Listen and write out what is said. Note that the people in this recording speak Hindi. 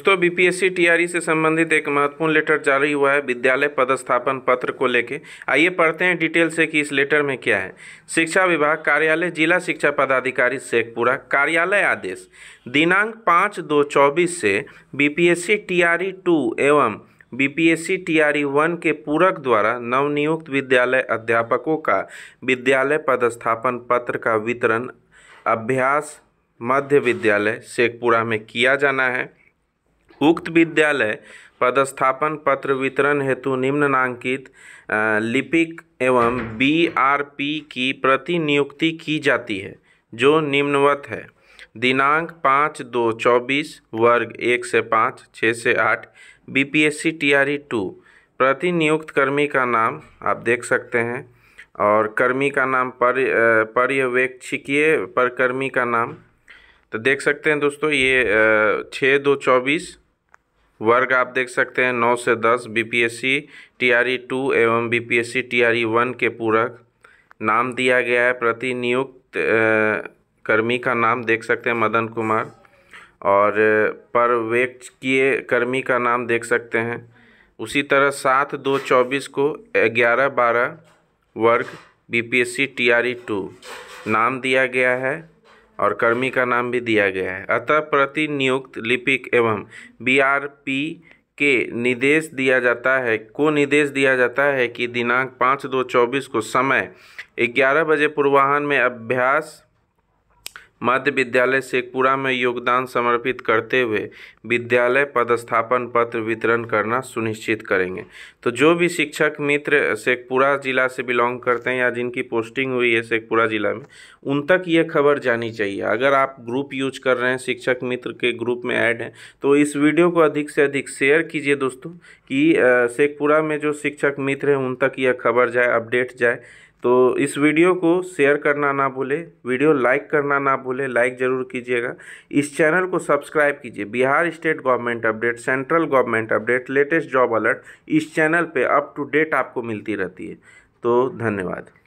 दोस्तों बीपीएससी टीआरई e से संबंधित एक महत्वपूर्ण लेटर जारी हुआ है विद्यालय पदस्थापन पत्र को लेके आइए पढ़ते हैं डिटेल से कि इस लेटर में क्या है शिक्षा विभाग कार्यालय जिला शिक्षा पदाधिकारी शेखपुरा कार्यालय आदेश दिनांक पाँच दो चौबीस से बीपीएससी टीआरई e टू एवं बीपीएससी टीआरई e वन के पूरक द्वारा नवनियुक्त विद्यालय अध्यापकों का विद्यालय पदस्थापन पत्र का वितरण अभ्यास मध्य विद्यालय शेखपुरा में किया जाना है उक्त विद्यालय पदस्थापन पत्र वितरण हेतु निम्नांकित लिपिक एवं बी आर पी की प्रतिनियुक्ति की जाती है जो निम्नवत है दिनांक पाँच दो चौबीस वर्ग एक से पाँच छः से आठ B P S C T R two प्रतिनियुक्त कर्मी का नाम आप देख सकते हैं और कर्मी का नाम पर पर्यवेक्षकीय पर कर्मी का नाम तो देख सकते हैं दोस्तों ये छः दो चौबीस वर्ग आप देख सकते हैं नौ से दस आर ई टू एवं B P S C T R E one के पूरक नाम दिया गया है प्रतिनियुक्त कर्मी का नाम देख सकते हैं मदन कुमार और परवेक्ष कर्मी का नाम देख सकते हैं उसी तरह सात दो चौबीस को ग्यारह बारह वर्ग B P S C T R E two नाम दिया गया है और कर्मी का नाम भी दिया गया है अतः प्रतिनियुक्त लिपिक एवं बी आर पी के निर्देश दिया जाता है को निर्देश दिया जाता है कि दिनांक पाँच दो चौबीस को समय ग्यारह बजे पूर्वाहन में अभ्यास मध्य विद्यालय शेखपुरा में योगदान समर्पित करते हुए विद्यालय पदस्थापन पत्र वितरण करना सुनिश्चित करेंगे तो जो भी शिक्षक मित्र शेखपुरा ज़िला से बिलोंग करते हैं या जिनकी पोस्टिंग हुई है शेखपुरा ज़िला में उन तक ये खबर जानी चाहिए अगर आप ग्रुप यूज कर रहे हैं शिक्षक मित्र के ग्रुप में ऐड हैं तो इस वीडियो को अधिक से अधिक शेयर कीजिए दोस्तों कि शेखपुरा में जो शिक्षक मित्र हैं उन तक यह खबर जाए अपडेट जाए तो इस वीडियो को शेयर करना ना भूले वीडियो लाइक करना ना भूले लाइक ज़रूर कीजिएगा इस चैनल को सब्सक्राइब कीजिए Bihar state government update central government update latest job alert इस चैनल पे अप टू डेट आपको मिलती रहती है तो धन्यवाद